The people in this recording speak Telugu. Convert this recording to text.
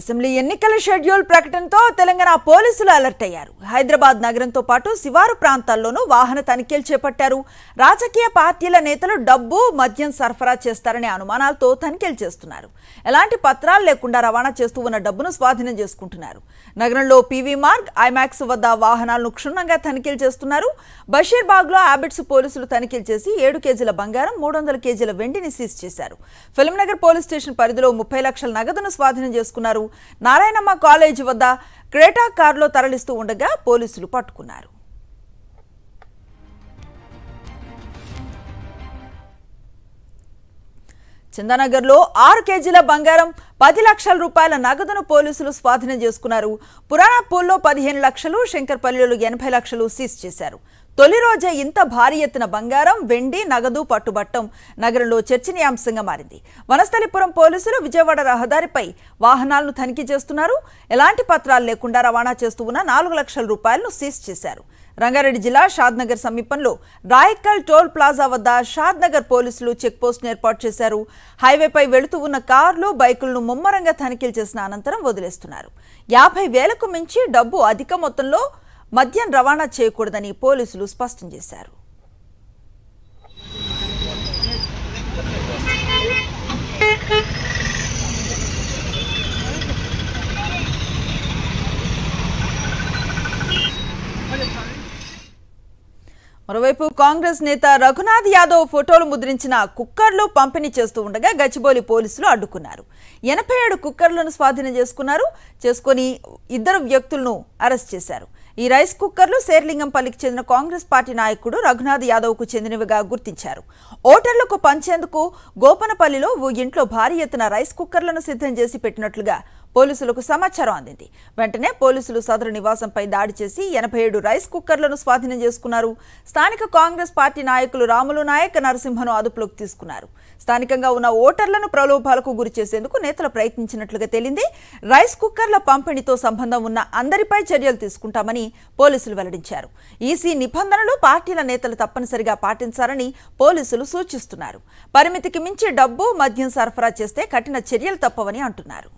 అసెంబ్లీ ఎన్నికల షెడ్యూల్ ప్రకటనతో తెలంగాణ పోలీసులు అలర్ట్ అయ్యారు హైదరాబాద్ నగరంతో పాటు శివారు ప్రాంతాల్లోనూ వాహన తనిఖీలు చేపట్టారు రాజకీయ పార్టీల నేతలు డబ్బు మద్యం సరఫరా చేస్తారనే అనుమానాలతో తనిఖీలు చేస్తున్నారు ఎలాంటి పత్రాలు లేకుండా రవాణా చేస్తూ ఉన్న డబ్బును స్వాధీనం చేసుకుంటున్నారు నగరంలో పీవీ మార్గ్ ఐమాక్స్ వద్ద వాహనాలను క్షుణ్ణంగా తనిఖీలు చేస్తున్నారు బషీర్బాగ్లో ఆబిట్స్ పోలీసులు తనిఖీలు చేసి ఏడు కేజీల బంగారం మూడు వందల కేజీల వెండిని సీజ్ చేశారు నగర్ పోలీస్ స్టేషన్ పరిధిలో ముప్పై లక్షల నగదును స్వాధీనం చేసుకున్నారు వారు నారాయణమ్మ కాలేజ్ వద్ద క్రేటా కారులో తరలిస్తూ ఉండగా పోలీసులు పట్టుకున్నారు చందానగర్లో ఆరు కేజీల బంగారం పది లక్షల రూపాయల నగదును పోలీసులు స్వాధీనం చేసుకున్నారు పురాణపూల్లో పదిహేను లక్షలు శంకర్పల్లిలో ఎనభై లక్షలు సీజ్ చేశారు తొలి రోజే ఇంత భారీ ఎత్తున బంగారం వెండి నగదు పట్టుబట్టం నగరంలో చర్చనీయాంశంగా మారింది వనస్థలిపురం పోలీసులు విజయవాడ రహదారిపై వాహనాలను తనిఖీ చేస్తున్నారు ఎలాంటి పత్రాలు లేకుండా రవాణా చేస్తూ ఉన్న నాలుగు లక్షల రూపాయలను సీజ్ చేశారు రంగారెడ్డి జిల్లా షాద్నగర్ సమీపంలో రాయక్కల్ టోల్ ప్లాజా వద్ద షాద్నగర్ పోలీసులు చెక్పోస్ట్ను ఏర్పాటు చేశారు హైవేపై వెళుతూ ఉన్న కార్లు బైకులను ముమ్మరంగా తనిఖీలు చేసిన అనంతరం వదిలేస్తున్నారు యాభై వేలకు మించి డబ్బు అధిక మొత్తంలో మద్యం రవాణా చేయకూడదని పోలీసులు స్పష్టం చేశారు మరోవైపు కాంగ్రెస్ నేత రఘునాథ్ యాదవ్ ఫోటోలు ముద్రించిన కుక్కర్లు పంపిణీ చేస్తూ ఉండగా గచ్చిబౌలి పోలీసులు అడ్డుకున్నారు ఎనభై ఏడు కుక్కర్లను స్వాధీనం చేసుకున్నారు చేసుకొని ఇద్దరు వ్యక్తులను అరెస్ట్ చేశారు ఈ రైస్ కుక్కర్లు శేర్లింగంపల్లికి చెందిన కాంగ్రెస్ పార్టీ నాయకుడు రఘునాథ్ యాదవ్కు చెందినవిగా గుర్తించారు ఓటర్లకు పంచేందుకు గోపనపల్లిలో ఓ ఇంట్లో భారీ ఎత్తున రైస్ కుక్కర్లను సిద్ధం చేసి పెట్టినట్లుగా పోలీసులకు సమాచారం అందింది వెంటనే పోలీసులు సదరు నివాసంపై దాడి చేసి ఎనభై ఏడు రైస్ కుక్కర్లను స్వాధీనం చేసుకున్నారు స్థానిక కాంగ్రెస్ పార్టీ నాయకులు రాములు నాయక్ నరసింహను అదుపులోకి తీసుకున్నారు స్థానికంగా ఉన్న ఓటర్లను ప్రలోభాలకు గురి చేసేందుకు నేతలు ప్రయత్నించినట్లుగా తేలింది రైస్ కుక్కర్ల పంపిణీతో సంబంధం ఉన్న అందరిపై చర్యలు తీసుకుంటామని పోలీసులు వెల్లడించారు ఈసీ నిబంధనలు పార్టీల నేతలు తప్పనిసరిగా పాటించాలని పోలీసులు సూచిస్తున్నారు పరిమితికి మించి డబ్బు మద్యం సరఫరా చేస్తే కఠిన చర్యలు తప్పవని అంటున్నారు